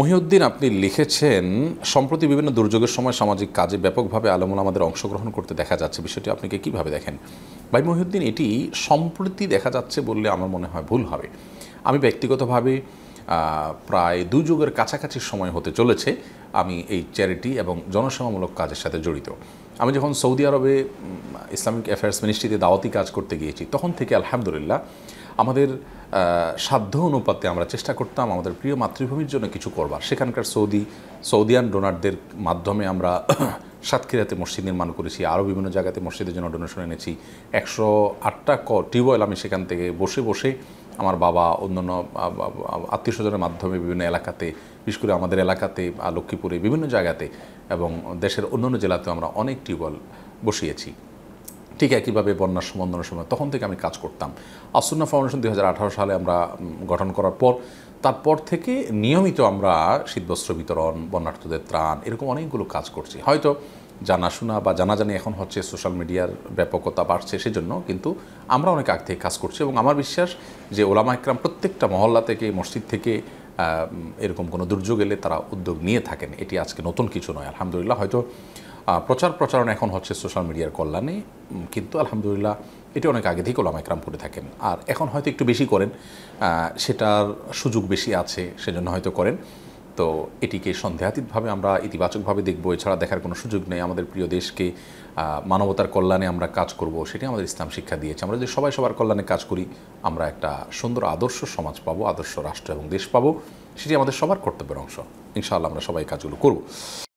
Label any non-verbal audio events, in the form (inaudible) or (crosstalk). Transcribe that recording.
মহিউদ্দিন আপনি লিখেছেন সম্প্রতি বিভিন্ন দুর্যোগের সময় সামাজিক কাজে ব্যাপকভাবে আলমন আমাদের অংশগ্রহণ করতে দেখা যাচ্ছে বিষয়টি আপনাকে কিভাবে দেখেন ভাই মহিউদ্দিন এটি সম্প্রতি দেখা যাচ্ছে বললে আমার মনে হয় ভুল হবে আমি ব্যক্তিগতভাবে প্রায় যুগের কাছাকাছি সময় হতে চলেছে আমি এই চ্যারিটি এবং জনসেবামূলক কাজের সাথে জড়িত আমি যখন সৌদি আরবে ইসলামিক অ্যাফেয়ার্স মিনিস্ট্রিতে দাওয়াতি কাজ করতে গিয়েছি তখন থেকে আলহামদুলিল্লাহ আমাদের সাধ্য অনুপাতে আমরা চেষ্টা করতাম আমাদের প্রিয় মাতৃভূমির জন্য কিছু করবার সেখানকার সৌদি সৌদিয়ান ডোনারদের মাধ্যমে আমরা (coughs) সাতক্ষীরাতে মসজিদ নির্মাণ করেছি আরও বিভিন্ন জায়গাতে মসজিদের জন্য ডোনেশন এনেছি একশো আটটা ক টিউবওয়েল আমি সেখান থেকে বসে বসে আমার বাবা অন্যান্য আত্মীয় স্বজনের মাধ্যমে বিভিন্ন এলাকাতে বিশেষ করে আমাদের এলাকাতে লক্ষ্মীপুরে বিভিন্ন জায়গাতে এবং দেশের অন্যান্য জেলাতেও আমরা অনেক টিউবওয়েল বসিয়েছি ঠিক একইভাবে বন্যার সমন্ধনের সময় তখন থেকে আমি কাজ করতাম আসুন্না ফাউন্ডেশন দুই সালে আমরা গঠন করার পর তারপর থেকে নিয়মিত আমরা শীতবস্ত্র বিতরণ বন্যার্থদের ত্রাণ এরকম অনেকগুলো কাজ করছি হয়তো জানাশোনা বা জানাজানি এখন হচ্ছে সোশ্যাল মিডিয়ার ব্যাপকতা বাড়ছে সেজন্য কিন্তু আমরা অনেক আগ থেকে কাজ করছি এবং আমার বিশ্বাস যে ওলামা একরাম প্রত্যেকটা মহল্লা থেকে মসজিদ থেকে এরকম কোনো দুর্যোগ এলে তারা উদ্যোগ নিয়ে থাকেন এটি আজকে নতুন কিছু নয় আলহামদুলিল্লাহ হয়তো প্রচার প্রচারণ এখন হচ্ছে সোশ্যাল মিডিয়ার কল্যাণে কিন্তু আলহামদুলিল্লাহ এটি অনেক আগে থেকে ওলামা একরাম করে থাকেন আর এখন হয়তো একটু বেশি করেন সেটার সুযোগ বেশি আছে সেজন্য হয়তো করেন তো এটিকে সন্দেহাতীতভাবে আমরা ইতিবাচকভাবে দেখব এছাড়া দেখার কোনো সুযোগ নেই আমাদের প্রিয় দেশকে মানবতার কল্যাণে আমরা কাজ করব সেটি আমাদের ইসলাম শিক্ষা দিয়েছে আমরা যদি সবাই সবার কল্যাণে কাজ করি আমরা একটা সুন্দর আদর্শ সমাজ পাবো আদর্শ রাষ্ট্র এবং দেশ পাবো সেটি আমাদের সবার কর্তব্যের অংশ ইনশাআল্লাহ আমরা সবাই কাজগুলো করব